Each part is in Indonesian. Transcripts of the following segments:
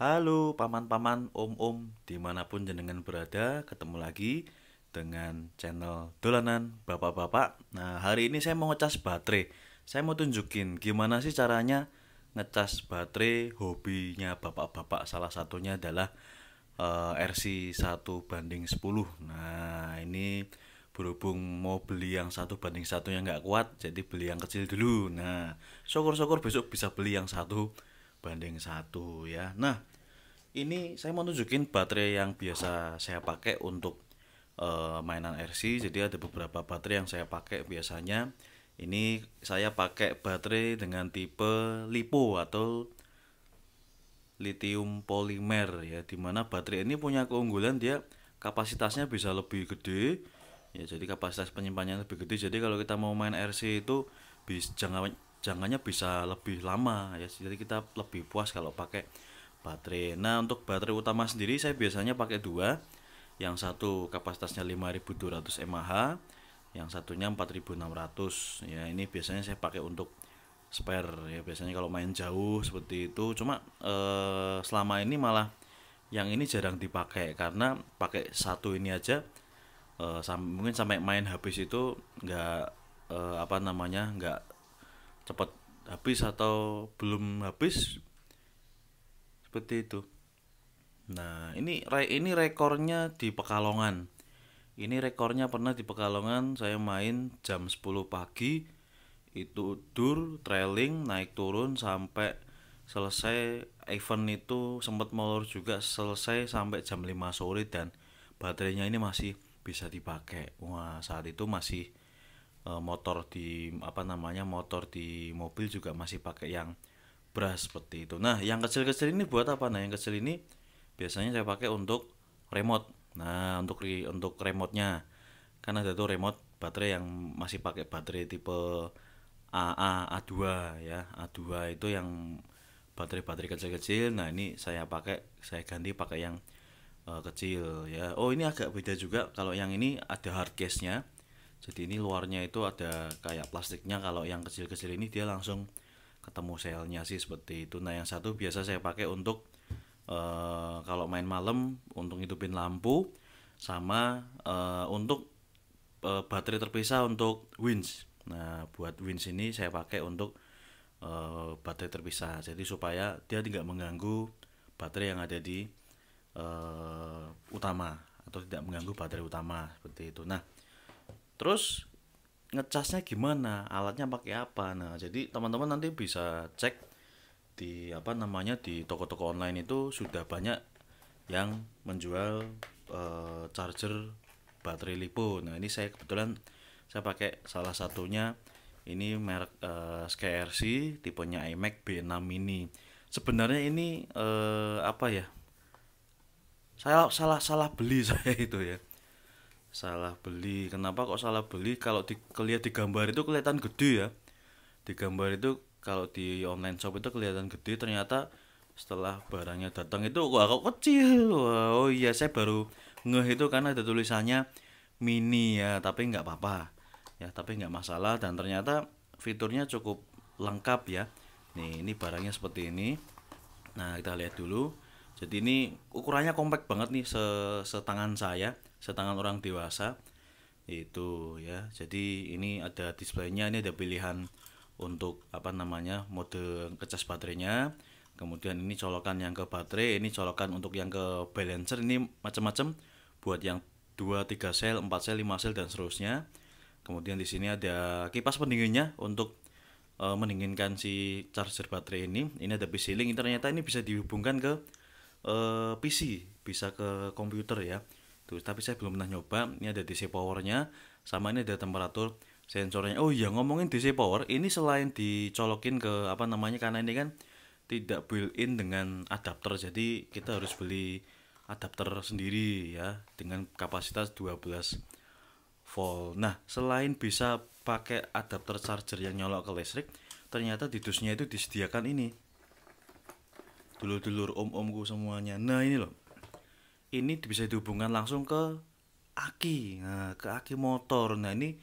Halo paman-paman, om-om, dimanapun jenengan berada, ketemu lagi dengan channel Dolanan Bapak-Bapak. Nah, hari ini saya mau ngecas baterai. Saya mau tunjukin gimana sih caranya ngecas baterai hobinya Bapak-Bapak. Salah satunya adalah uh, RC 1 banding 10. Nah, ini berhubung mau beli yang satu banding satu yang nggak kuat, jadi beli yang kecil dulu. Nah, syukur-syukur besok bisa beli yang satu banding satu ya nah ini saya mau tunjukin baterai yang biasa saya pakai untuk uh, mainan RC jadi ada beberapa baterai yang saya pakai biasanya ini saya pakai baterai dengan tipe lipo atau lithium polymer ya dimana baterai ini punya keunggulan dia kapasitasnya bisa lebih gede ya jadi kapasitas penyimpanannya lebih gede jadi kalau kita mau main RC itu bisa jangan jangkanya bisa lebih lama ya jadi kita lebih puas kalau pakai baterai nah untuk baterai utama sendiri saya biasanya pakai dua yang satu kapasitasnya 5200 mAh yang satunya 4600 ya ini biasanya saya pakai untuk spare ya biasanya kalau main jauh seperti itu cuma eh, selama ini malah yang ini jarang dipakai karena pakai satu ini aja eh, sam mungkin sampai main habis itu nggak eh, apa namanya nggak cepat habis atau belum habis seperti itu nah ini ini rekornya di Pekalongan ini rekornya pernah di Pekalongan saya main jam 10 pagi itu dur trailing naik turun sampai selesai event itu sempat molor juga selesai sampai jam 5 sore dan baterainya ini masih bisa dipakai wah saat itu masih Eh, motor di apa namanya motor di mobil juga masih pakai yang beras seperti itu. Nah, yang kecil-kecil ini buat apa? Nah, yang kecil ini biasanya saya pakai untuk remote. Nah, untuk re untuk remote-nya kan ada tuh remote baterai yang masih pakai baterai tipe AA A2 ya. A2 itu yang baterai-baterai kecil-kecil. Nah, ini saya pakai saya ganti pakai yang uh, kecil ya. Oh, ini agak beda juga kalau yang ini ada hard case-nya jadi ini luarnya itu ada kayak plastiknya kalau yang kecil-kecil ini dia langsung ketemu selnya sih seperti itu nah yang satu biasa saya pakai untuk uh, kalau main malam untuk hidupin lampu sama uh, untuk uh, baterai terpisah untuk winch nah buat winch ini saya pakai untuk uh, baterai terpisah jadi supaya dia tidak mengganggu baterai yang ada di uh, utama atau tidak mengganggu baterai utama seperti itu nah terus ngecasnya gimana alatnya pakai apa nah jadi teman-teman nanti bisa cek di apa namanya di toko-toko online itu sudah banyak yang menjual uh, charger baterai lipo nah ini saya kebetulan saya pakai salah satunya ini merek uh, eh, SKRC tipenya iMac B6 mini sebenarnya ini uh, apa ya saya salah salah beli saya itu ya salah beli kenapa kok salah beli kalau di kelihatan di gambar itu kelihatan gede ya di gambar itu kalau di online shop itu kelihatan gede ternyata setelah barangnya datang itu wah kok kecil wah, oh iya saya baru ngeh itu karena ada tulisannya mini ya tapi nggak apa-apa ya tapi nggak masalah dan ternyata fiturnya cukup lengkap ya nih ini barangnya seperti ini nah kita lihat dulu jadi ini ukurannya kompak banget nih setangan saya setangan orang dewasa itu ya jadi ini ada displaynya ini ada pilihan untuk apa namanya mode kecas baterainya kemudian ini colokan yang ke baterai ini colokan untuk yang ke balancer ini macam-macam buat yang 2 3 sel 4 sel 5 sel dan seterusnya kemudian di sini ada kipas pendinginnya untuk e, mendinginkan si charger baterai ini ini ada PC link ternyata ini bisa dihubungkan ke e, eh, PC bisa ke komputer ya Gitu. tapi saya belum pernah nyoba ini ada DC powernya sama ini ada temperatur sensornya oh iya ngomongin DC power ini selain dicolokin ke apa namanya karena ini kan tidak built in dengan adapter jadi kita harus beli adapter sendiri ya dengan kapasitas 12 volt nah selain bisa pakai adapter charger yang nyolok ke listrik ternyata di dusnya itu disediakan ini dulur-dulur om-omku semuanya nah ini loh ini bisa dihubungkan langsung ke aki nah, ke aki motor nah ini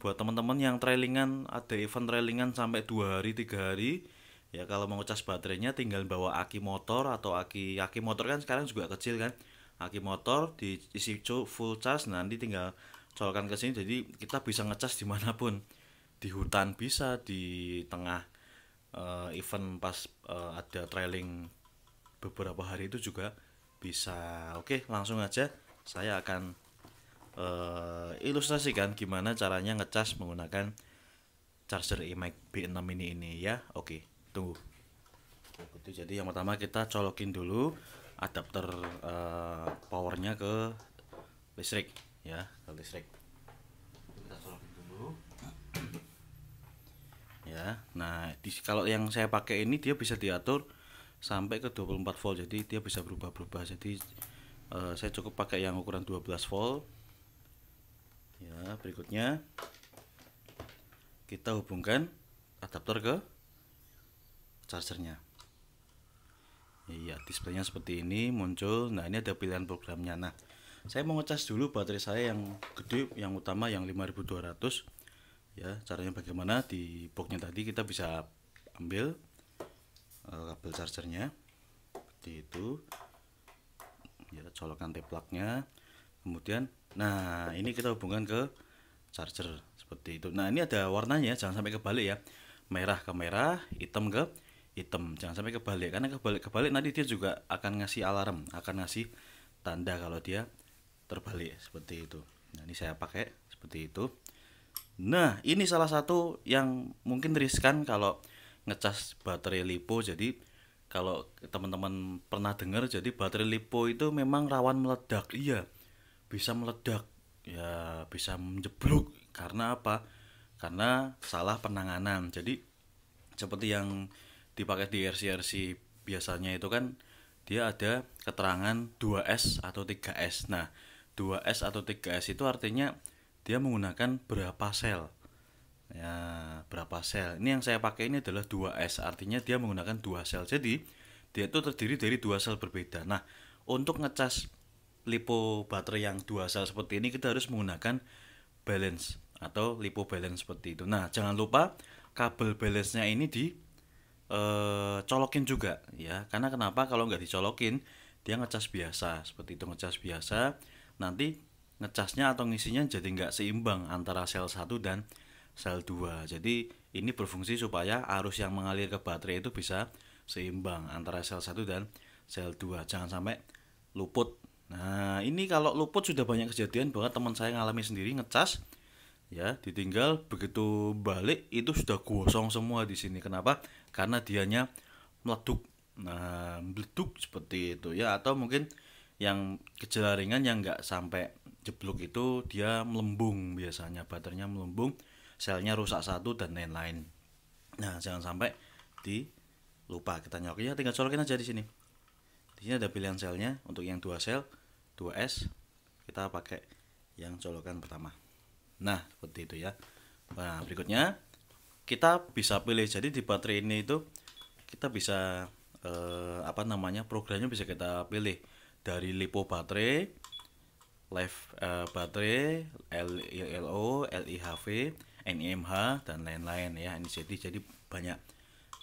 buat teman-teman yang trailingan ada event trailingan sampai dua hari tiga hari ya kalau mau ngecas baterainya tinggal bawa aki motor atau aki aki motor kan sekarang juga kecil kan aki motor diisi full charge nah, nanti tinggal colokan ke sini jadi kita bisa ngecas dimanapun di hutan bisa di tengah uh, event pas uh, ada trailing beberapa hari itu juga bisa. Oke, langsung aja saya akan uh, ilustrasikan gimana caranya ngecas menggunakan charger iMac B6 mini ini ya. Oke, tunggu. jadi yang pertama kita colokin dulu adapter uh, powernya ke listrik ya, ke listrik. Kita colokin dulu. Ya, nah di, kalau yang saya pakai ini dia bisa diatur sampai ke 24 volt jadi dia bisa berubah-berubah jadi uh, saya cukup pakai yang ukuran 12 volt ya berikutnya kita hubungkan adaptor ke chargernya iya displaynya seperti ini muncul nah ini ada pilihan programnya nah saya mau ngecas dulu baterai saya yang gede yang utama yang 5200 ya caranya bagaimana di boxnya tadi kita bisa ambil Eh, kabel chargernya seperti itu ya colokan teplaknya kemudian nah ini kita hubungkan ke charger seperti itu nah ini ada warnanya jangan sampai kebalik ya merah ke merah hitam ke hitam jangan sampai kebalik karena kebalik kebalik nanti dia juga akan ngasih alarm akan ngasih tanda kalau dia terbalik seperti itu nah ini saya pakai seperti itu nah ini salah satu yang mungkin riskan kalau ngecas baterai lipo jadi kalau teman-teman pernah dengar jadi baterai lipo itu memang rawan meledak iya bisa meledak ya bisa menjeblok karena apa karena salah penanganan jadi seperti yang dipakai di RC-RC biasanya itu kan dia ada keterangan 2S atau 3S nah 2S atau 3S itu artinya dia menggunakan berapa sel ya berapa sel ini yang saya pakai ini adalah 2S artinya dia menggunakan dua sel jadi dia itu terdiri dari dua sel berbeda nah untuk ngecas lipo baterai yang dua sel seperti ini kita harus menggunakan balance atau lipo balance seperti itu nah jangan lupa kabel balance nya ini di eh, colokin juga ya karena kenapa kalau nggak dicolokin dia ngecas biasa seperti itu ngecas biasa nanti ngecasnya atau ngisinya jadi nggak seimbang antara sel satu dan sel 2 jadi ini berfungsi supaya arus yang mengalir ke baterai itu bisa seimbang antara sel 1 dan sel 2 jangan sampai luput nah ini kalau luput sudah banyak kejadian banget teman saya ngalami sendiri ngecas ya ditinggal begitu balik itu sudah gosong semua di sini kenapa karena dianya meleduk nah meleduk seperti itu ya atau mungkin yang gejala ringan yang nggak sampai jeblok itu dia melembung biasanya baterainya melembung selnya rusak satu dan lain-lain nah jangan sampai di lupa kita nyokinya ya tinggal colokin aja di sini di sini ada pilihan selnya untuk yang dua sel 2S kita pakai yang colokan pertama nah seperti itu ya nah berikutnya kita bisa pilih jadi di baterai ini itu kita bisa eh, apa namanya programnya bisa kita pilih dari lipo baterai live uh, baterai LILO LIHV NIMH dan lain-lain ya ini jadi jadi banyak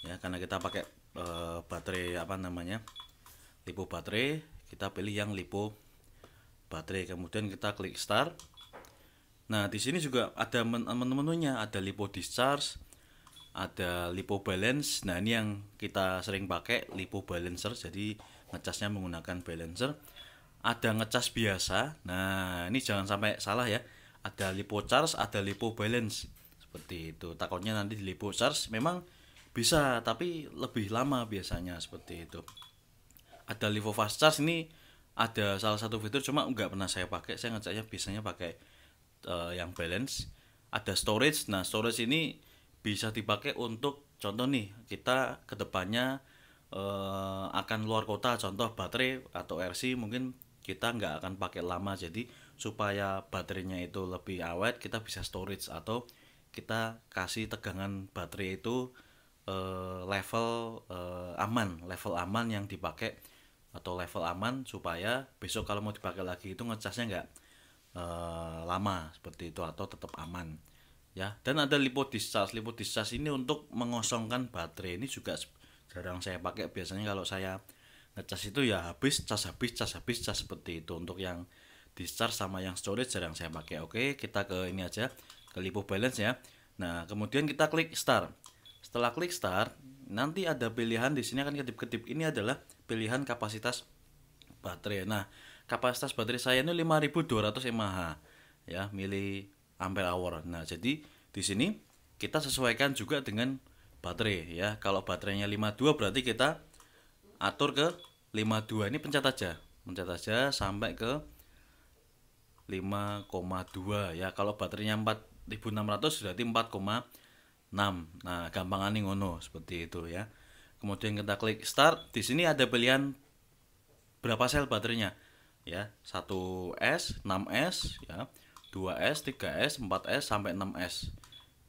ya karena kita pakai e, baterai apa namanya lipo baterai kita pilih yang lipo baterai kemudian kita klik start nah di sini juga ada menu-menunya ada lipo discharge ada lipo balance nah ini yang kita sering pakai lipo balancer jadi ngecasnya menggunakan balancer ada ngecas biasa nah ini jangan sampai salah ya ada lipo charge ada lipo balance seperti itu takutnya nanti di LiPo charge memang bisa tapi lebih lama biasanya seperti itu ada LiPo Fast Charge ini ada salah satu fitur cuma nggak pernah saya pakai saya ngeceknya biasanya pakai uh, yang balance ada storage nah storage ini bisa dipakai untuk contoh nih kita kedepannya uh, eh, akan luar kota contoh baterai atau RC mungkin kita nggak akan pakai lama jadi supaya baterainya itu lebih awet kita bisa storage atau kita kasih tegangan baterai itu uh, level uh, aman, level aman yang dipakai atau level aman supaya besok kalau mau dipakai lagi itu ngecasnya nggak uh, lama seperti itu atau tetap aman ya. Dan ada lipo discharge, lipo discharge ini untuk mengosongkan baterai ini juga jarang saya pakai biasanya kalau saya ngecas itu ya habis cas habis cas habis cas seperti itu untuk yang discharge sama yang storage jarang saya pakai oke kita ke ini aja ke Lipo Balance ya. Nah, kemudian kita klik start. Setelah klik start, nanti ada pilihan di sini akan kedip-kedip. Ini adalah pilihan kapasitas baterai. Nah, kapasitas baterai saya ini 5200 mAh ya, mili ampere hour. Nah, jadi di sini kita sesuaikan juga dengan baterai ya. Kalau baterainya 52 berarti kita atur ke 52. Ini pencet aja. Pencet aja sampai ke 5,2 ya. Kalau baterainya 4 1600 berarti 4,6 nah gampangannya ngono seperti itu ya kemudian kita klik start di sini ada pilihan berapa sel baterainya ya 1S 6S ya 2S 3S 4S sampai 6S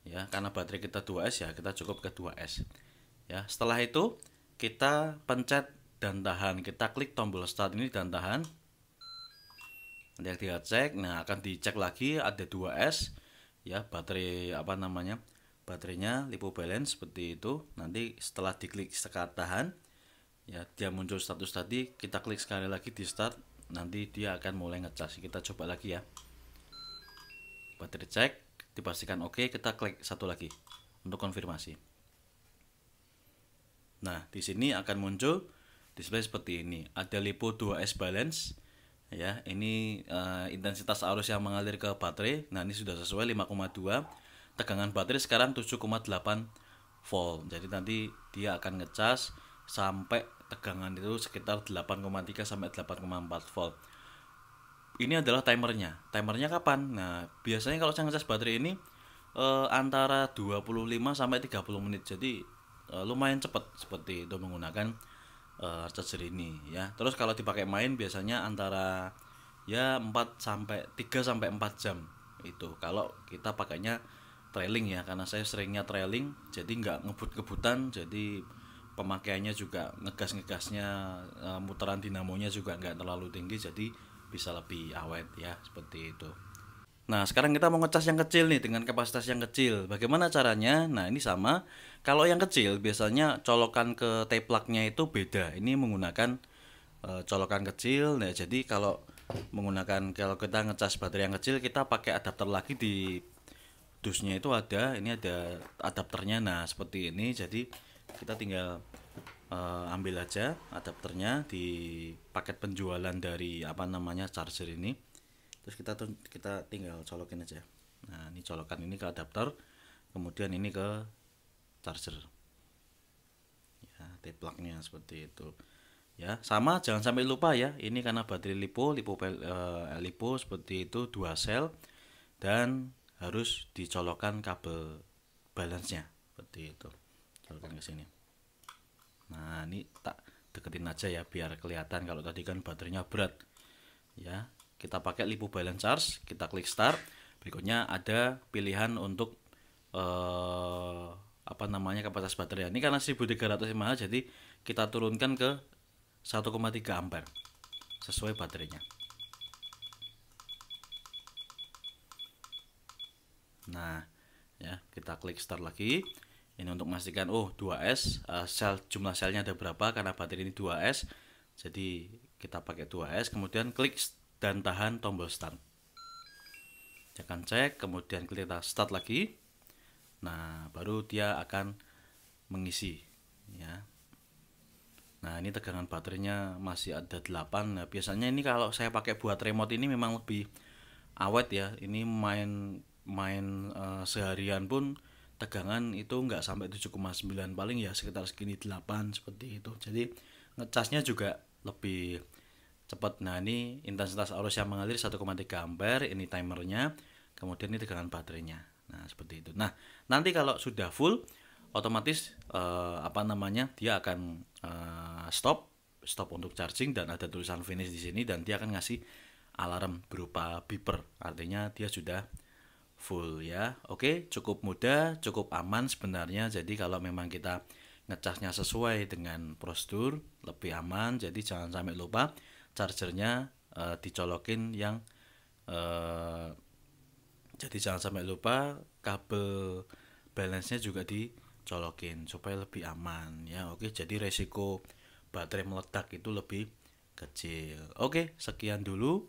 ya karena baterai kita 2S ya kita cukup ke 2S ya setelah itu kita pencet dan tahan kita klik tombol start ini dan tahan nanti kita cek nah akan dicek lagi ada 2S ya baterai apa namanya baterainya lipo balance seperti itu nanti setelah diklik sekat tahan ya dia muncul status tadi kita klik sekali lagi di start nanti dia akan mulai ngecas kita coba lagi ya baterai cek dipastikan oke okay, kita klik satu lagi untuk konfirmasi nah di sini akan muncul display seperti ini ada lipo 2S balance ya ini uh, intensitas arus yang mengalir ke baterai nah ini sudah sesuai 5,2 tegangan baterai sekarang 7,8 volt jadi nanti dia akan ngecas sampai tegangan itu sekitar 8,3 sampai 8,4 volt ini adalah timernya timernya kapan nah biasanya kalau saya ngecas baterai ini uh, antara 25 sampai 30 menit jadi uh, lumayan cepat seperti itu menggunakan uh, eh, charger ini ya. Terus kalau dipakai main biasanya antara ya 4 sampai 3 sampai 4 jam itu. Kalau kita pakainya trailing ya karena saya seringnya trailing jadi nggak ngebut-ngebutan jadi pemakaiannya juga ngegas-ngegasnya uh, eh, muteran dinamonya juga nggak terlalu tinggi jadi bisa lebih awet ya seperti itu. Nah, sekarang kita mau ngecas yang kecil nih dengan kapasitas yang kecil. Bagaimana caranya? Nah, ini sama. Kalau yang kecil biasanya colokan ke plug-nya itu beda. Ini menggunakan e, colokan kecil. Nah, jadi kalau menggunakan kalau kita ngecas baterai yang kecil, kita pakai adapter lagi di dusnya itu ada. Ini ada adapternya. Nah, seperti ini. Jadi kita tinggal e, ambil aja adapternya di paket penjualan dari apa namanya charger ini terus kita tuh kita tinggal colokin aja nah ini colokan ini ke adaptor kemudian ini ke charger ya teplaknya seperti itu ya sama jangan sampai lupa ya ini karena baterai lipo lipo eh, lipo seperti itu dua sel dan harus dicolokkan kabel balance nya seperti itu colokan ke sini nah ini tak deketin aja ya biar kelihatan kalau tadi kan baterainya berat ya kita pakai lipu balance charge, kita klik start. Berikutnya ada pilihan untuk eh, apa namanya kapasitas baterai. Ini karena 1300 mAh jadi kita turunkan ke 1,3 ampere sesuai baterainya. Nah, ya, kita klik start lagi. Ini untuk memastikan oh 2S uh, eh, sel jumlah selnya ada berapa karena baterai ini 2S. Jadi kita pakai 2S kemudian klik dan tahan tombol start. Jangan cek, kemudian kita start lagi. Nah, baru dia akan mengisi ya. Nah, ini tegangan baterainya masih ada 8. Nah, biasanya ini kalau saya pakai buat remote ini memang lebih awet ya. Ini main main uh, seharian pun tegangan itu nggak sampai 7,9 paling ya sekitar segini 8 seperti itu jadi ngecasnya juga lebih cepat nah ini intensitas arus yang mengalir 1,3 ampere ini timernya kemudian ini tegangan baterainya nah seperti itu nah nanti kalau sudah full otomatis eh, apa namanya dia akan eh, stop stop untuk charging dan ada tulisan finish di sini dan dia akan ngasih alarm berupa beeper artinya dia sudah full ya oke cukup mudah cukup aman sebenarnya jadi kalau memang kita ngecasnya sesuai dengan prosedur lebih aman jadi jangan sampai lupa chargernya uh, dicolokin yang uh, jadi jangan sampai lupa kabel balance-nya juga dicolokin supaya lebih aman ya oke jadi resiko baterai meledak itu lebih kecil oke sekian dulu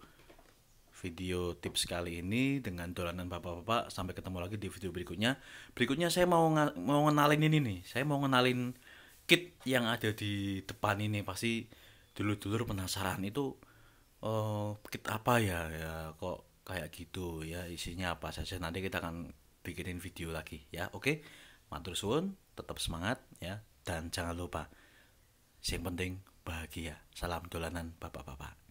video tips kali ini dengan dolanan bapak-bapak sampai ketemu lagi di video berikutnya berikutnya saya mau mau ngenalin ini nih saya mau ngenalin kit yang ada di depan ini pasti dulur-dulur penasaran itu uh, apa ya ya kok kayak gitu ya isinya apa saja nanti kita akan bikinin video lagi ya oke okay? matur suwun tetap semangat ya dan jangan lupa yang penting bahagia salam dolanan bapak-bapak